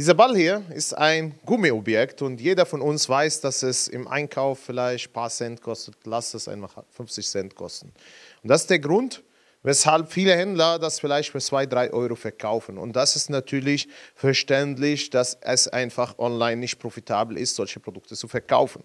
Dieser Ball hier ist ein Gummiobjekt und jeder von uns weiß, dass es im Einkauf vielleicht ein paar Cent kostet. Lass es einfach 50 Cent kosten. Und das ist der Grund, weshalb viele Händler das vielleicht für 2, 3 Euro verkaufen. Und das ist natürlich verständlich, dass es einfach online nicht profitabel ist, solche Produkte zu verkaufen.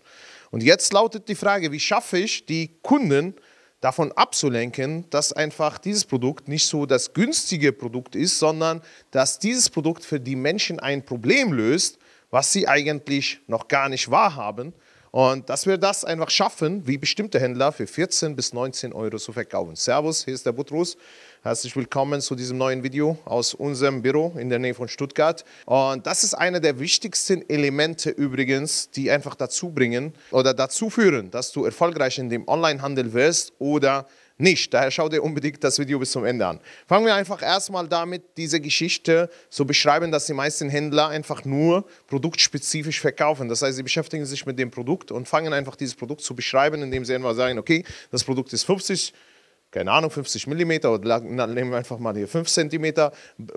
Und jetzt lautet die Frage, wie schaffe ich die Kunden, davon abzulenken, dass einfach dieses Produkt nicht so das günstige Produkt ist, sondern dass dieses Produkt für die Menschen ein Problem löst, was sie eigentlich noch gar nicht wahrhaben und dass wir das einfach schaffen, wie bestimmte Händler für 14 bis 19 Euro zu verkaufen. Servus, hier ist der Butrus. Herzlich willkommen zu diesem neuen Video aus unserem Büro in der Nähe von Stuttgart. Und das ist einer der wichtigsten Elemente übrigens, die einfach dazu bringen oder dazu führen, dass du erfolgreich in dem Onlinehandel wirst oder nicht. Daher schau dir unbedingt das Video bis zum Ende an. Fangen wir einfach erstmal damit, diese Geschichte zu beschreiben, dass die meisten Händler einfach nur produktspezifisch verkaufen. Das heißt, sie beschäftigen sich mit dem Produkt und fangen einfach dieses Produkt zu beschreiben, indem sie einfach sagen, okay, das Produkt ist 50 keine Ahnung, 50 mm oder nehmen wir einfach mal hier 5 cm,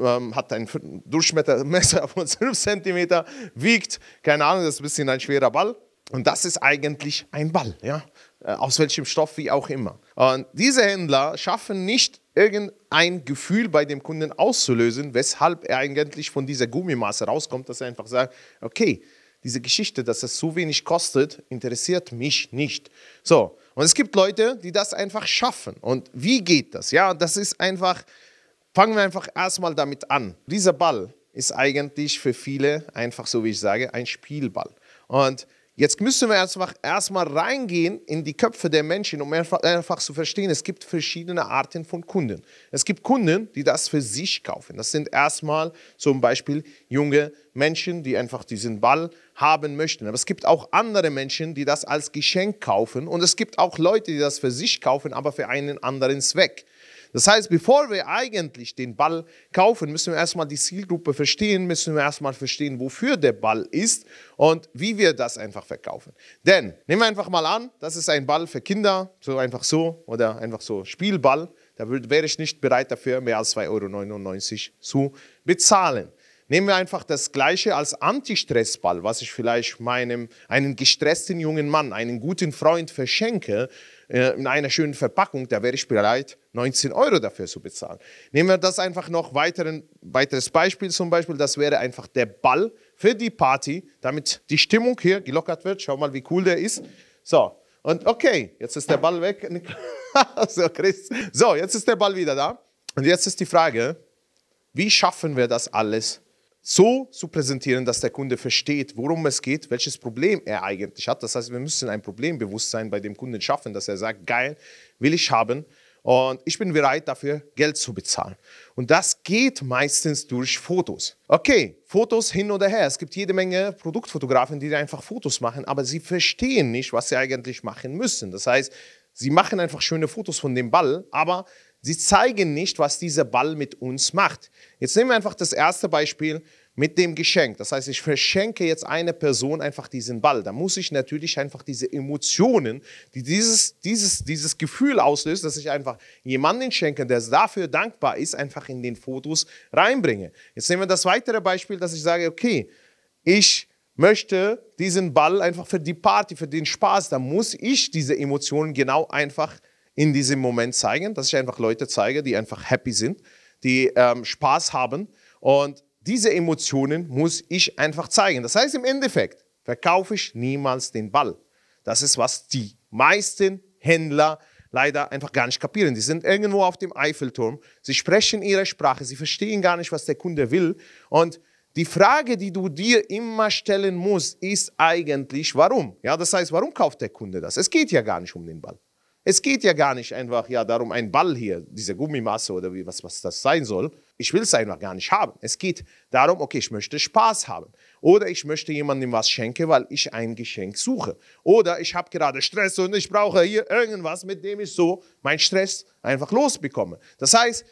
ähm, hat ein Durchmesser von 5 cm, wiegt, keine Ahnung, das ist ein bisschen ein schwerer Ball. Und das ist eigentlich ein Ball, ja. Äh, aus welchem Stoff wie auch immer. Und diese Händler schaffen nicht irgendein Gefühl bei dem Kunden auszulösen, weshalb er eigentlich von dieser Gummimasse rauskommt, dass er einfach sagt, okay, diese Geschichte, dass es so wenig kostet, interessiert mich nicht. So, und es gibt Leute, die das einfach schaffen. Und wie geht das? Ja, das ist einfach, fangen wir einfach erstmal damit an. Dieser Ball ist eigentlich für viele einfach, so wie ich sage, ein Spielball. Und Jetzt müssen wir erstmal, erstmal reingehen in die Köpfe der Menschen, um einfach, einfach zu verstehen, es gibt verschiedene Arten von Kunden. Es gibt Kunden, die das für sich kaufen. Das sind erstmal zum Beispiel junge Menschen, die einfach diesen Ball haben möchten. Aber es gibt auch andere Menschen, die das als Geschenk kaufen. Und es gibt auch Leute, die das für sich kaufen, aber für einen anderen Zweck. Das heißt, bevor wir eigentlich den Ball kaufen, müssen wir erstmal die Zielgruppe verstehen, müssen wir erstmal verstehen, wofür der Ball ist und wie wir das einfach verkaufen. Denn nehmen wir einfach mal an, das ist ein Ball für Kinder, so einfach so oder einfach so Spielball. Da wäre ich nicht bereit dafür, mehr als 2,99 Euro zu bezahlen. Nehmen wir einfach das Gleiche als Antistressball, was ich vielleicht meinem, einen gestressten jungen Mann, einen guten Freund verschenke, äh, in einer schönen Verpackung, da wäre ich bereit, 19 Euro dafür zu bezahlen. Nehmen wir das einfach noch weiteren, weiteres Beispiel zum Beispiel, das wäre einfach der Ball für die Party, damit die Stimmung hier gelockert wird. Schau mal, wie cool der ist. So, und okay, jetzt ist der Ball weg. so, Chris. So, jetzt ist der Ball wieder da. Und jetzt ist die Frage, wie schaffen wir das alles so zu präsentieren, dass der Kunde versteht, worum es geht, welches Problem er eigentlich hat. Das heißt, wir müssen ein Problembewusstsein bei dem Kunden schaffen, dass er sagt, geil, will ich haben und ich bin bereit dafür Geld zu bezahlen. Und das geht meistens durch Fotos. Okay, Fotos hin oder her. Es gibt jede Menge Produktfotografen, die einfach Fotos machen, aber sie verstehen nicht, was sie eigentlich machen müssen. Das heißt, sie machen einfach schöne Fotos von dem Ball, aber Sie zeigen nicht, was dieser Ball mit uns macht. Jetzt nehmen wir einfach das erste Beispiel mit dem Geschenk. Das heißt, ich verschenke jetzt einer Person einfach diesen Ball. Da muss ich natürlich einfach diese Emotionen, die dieses, dieses, dieses Gefühl auslöst, dass ich einfach jemanden schenke, der dafür dankbar ist, einfach in den Fotos reinbringe. Jetzt nehmen wir das weitere Beispiel, dass ich sage, okay, ich möchte diesen Ball einfach für die Party, für den Spaß, da muss ich diese Emotionen genau einfach in diesem Moment zeigen, dass ich einfach Leute zeige, die einfach happy sind, die ähm, Spaß haben. Und diese Emotionen muss ich einfach zeigen. Das heißt, im Endeffekt verkaufe ich niemals den Ball. Das ist, was die meisten Händler leider einfach gar nicht kapieren. Die sind irgendwo auf dem Eiffelturm, sie sprechen ihre Sprache, sie verstehen gar nicht, was der Kunde will. Und die Frage, die du dir immer stellen musst, ist eigentlich, warum? Ja, das heißt, warum kauft der Kunde das? Es geht ja gar nicht um den Ball. Es geht ja gar nicht einfach ja darum, ein Ball hier, diese Gummimasse oder wie, was, was das sein soll. Ich will es einfach gar nicht haben. Es geht darum, okay, ich möchte Spaß haben. Oder ich möchte jemandem was schenken, weil ich ein Geschenk suche. Oder ich habe gerade Stress und ich brauche hier irgendwas, mit dem ich so meinen Stress einfach losbekomme. Das heißt,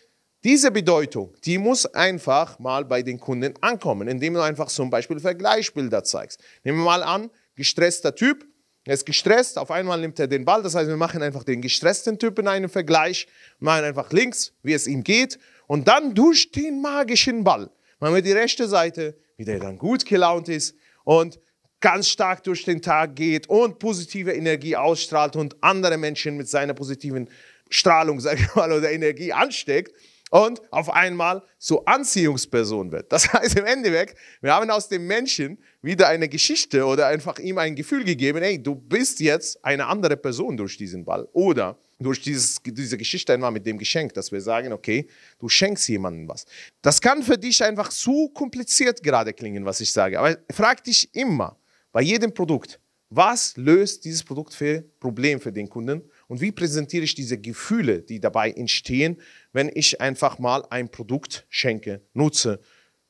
diese Bedeutung, die muss einfach mal bei den Kunden ankommen, indem du einfach zum Beispiel Vergleichsbilder zeigst. Nehmen wir mal an, gestresster Typ, er ist gestresst, auf einmal nimmt er den Ball. Das heißt, wir machen einfach den gestressten Typen einen Vergleich, machen einfach links, wie es ihm geht. Und dann durch den magischen Ball machen wir die rechte Seite, wie der dann gut gelaunt ist und ganz stark durch den Tag geht und positive Energie ausstrahlt und andere Menschen mit seiner positiven Strahlung, sag ich mal, oder Energie ansteckt und auf einmal zur Anziehungsperson wird. Das heißt im Endeffekt, wir haben aus dem Menschen wieder eine Geschichte oder einfach ihm ein Gefühl gegeben, hey, du bist jetzt eine andere Person durch diesen Ball oder durch dieses, diese Geschichte einmal mit dem Geschenk, dass wir sagen, okay, du schenkst jemandem was. Das kann für dich einfach zu kompliziert gerade klingen, was ich sage, aber frag dich immer bei jedem Produkt, was löst dieses Produkt für Problem für den Kunden und wie präsentiere ich diese Gefühle, die dabei entstehen, wenn ich einfach mal ein Produkt schenke, nutze.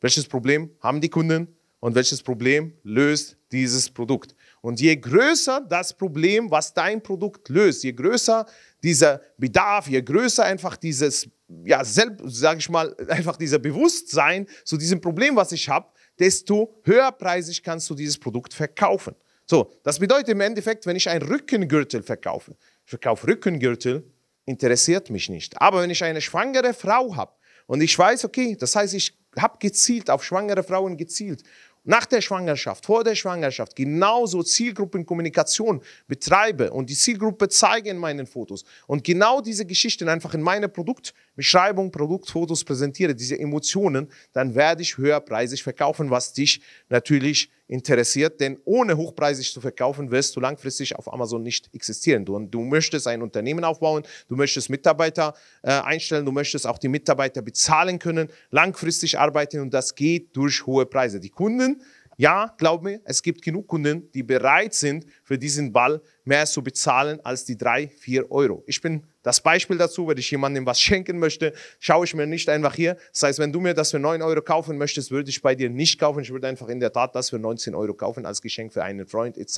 Welches Problem haben die Kunden? und welches Problem löst dieses Produkt. Und je größer das Problem, was dein Produkt löst, je größer dieser Bedarf, je größer einfach dieses, ja, sage ich mal, einfach dieser Bewusstsein zu diesem Problem, was ich habe, desto höherpreisig kannst du dieses Produkt verkaufen. So, das bedeutet im Endeffekt, wenn ich einen Rückengürtel verkaufe, ich verkaufe Rückengürtel, interessiert mich nicht. Aber wenn ich eine schwangere Frau habe und ich weiß, okay, das heißt, ich habe gezielt auf schwangere Frauen gezielt nach der Schwangerschaft, vor der Schwangerschaft genauso Zielgruppenkommunikation betreibe und die Zielgruppe zeige in meinen Fotos und genau diese Geschichten einfach in meiner Produktbeschreibung, Produktfotos präsentiere, diese Emotionen, dann werde ich höherpreisig verkaufen, was dich natürlich interessiert, denn ohne hochpreisig zu verkaufen wirst du langfristig auf Amazon nicht existieren. Du, du möchtest ein Unternehmen aufbauen, du möchtest Mitarbeiter äh, einstellen, du möchtest auch die Mitarbeiter bezahlen können, langfristig arbeiten und das geht durch hohe Preise. Die Kunden ja, glaub mir, es gibt genug Kunden, die bereit sind, für diesen Ball mehr zu bezahlen als die drei, vier Euro. Ich bin das Beispiel dazu, wenn ich jemandem was schenken möchte, schaue ich mir nicht einfach hier. Das heißt, wenn du mir das für 9 Euro kaufen möchtest, würde ich bei dir nicht kaufen. Ich würde einfach in der Tat das für 19 Euro kaufen als Geschenk für einen Freund etc.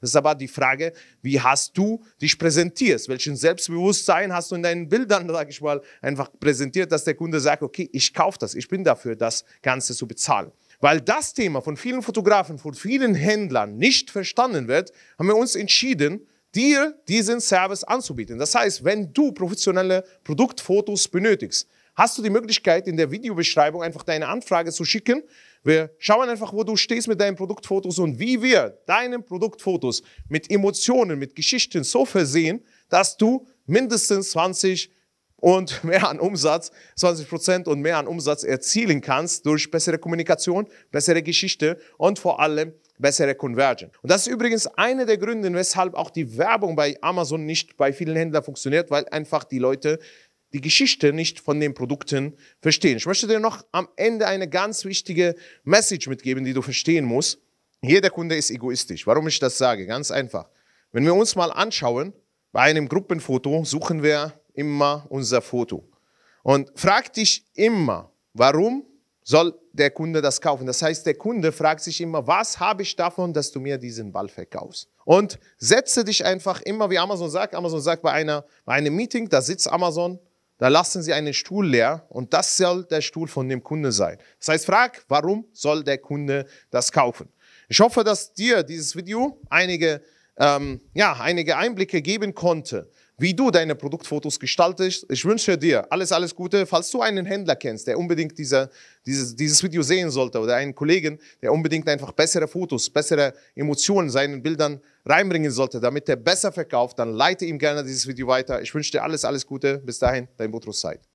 Das ist aber die Frage, wie hast du dich präsentiert? Welchen Selbstbewusstsein hast du in deinen Bildern, sag ich mal, einfach präsentiert, dass der Kunde sagt, okay, ich kaufe das, ich bin dafür, das Ganze zu bezahlen. Weil das Thema von vielen Fotografen, von vielen Händlern nicht verstanden wird, haben wir uns entschieden, dir diesen Service anzubieten. Das heißt, wenn du professionelle Produktfotos benötigst, hast du die Möglichkeit, in der Videobeschreibung einfach deine Anfrage zu schicken. Wir schauen einfach, wo du stehst mit deinen Produktfotos und wie wir deine Produktfotos mit Emotionen, mit Geschichten so versehen, dass du mindestens 20, und mehr an Umsatz, 20 Prozent und mehr an Umsatz erzielen kannst durch bessere Kommunikation, bessere Geschichte und vor allem bessere Conversion. Und das ist übrigens einer der Gründe, weshalb auch die Werbung bei Amazon nicht bei vielen Händlern funktioniert, weil einfach die Leute die Geschichte nicht von den Produkten verstehen. Ich möchte dir noch am Ende eine ganz wichtige Message mitgeben, die du verstehen musst. Jeder Kunde ist egoistisch. Warum ich das sage? Ganz einfach. Wenn wir uns mal anschauen, bei einem Gruppenfoto suchen wir immer unser Foto. Und frag dich immer, warum soll der Kunde das kaufen? Das heißt, der Kunde fragt sich immer, was habe ich davon, dass du mir diesen Ball verkaufst? Und setze dich einfach immer, wie Amazon sagt, Amazon sagt bei, einer, bei einem Meeting, da sitzt Amazon, da lassen sie einen Stuhl leer und das soll der Stuhl von dem Kunde sein. Das heißt, frag, warum soll der Kunde das kaufen? Ich hoffe, dass dir dieses Video einige, ähm, ja, einige Einblicke geben konnte, wie du deine Produktfotos gestaltest. Ich wünsche dir alles, alles Gute. Falls du einen Händler kennst, der unbedingt diese, dieses, dieses Video sehen sollte oder einen Kollegen, der unbedingt einfach bessere Fotos, bessere Emotionen seinen Bildern reinbringen sollte, damit er besser verkauft, dann leite ihm gerne dieses Video weiter. Ich wünsche dir alles, alles Gute. Bis dahin, dein Botrus Zeit.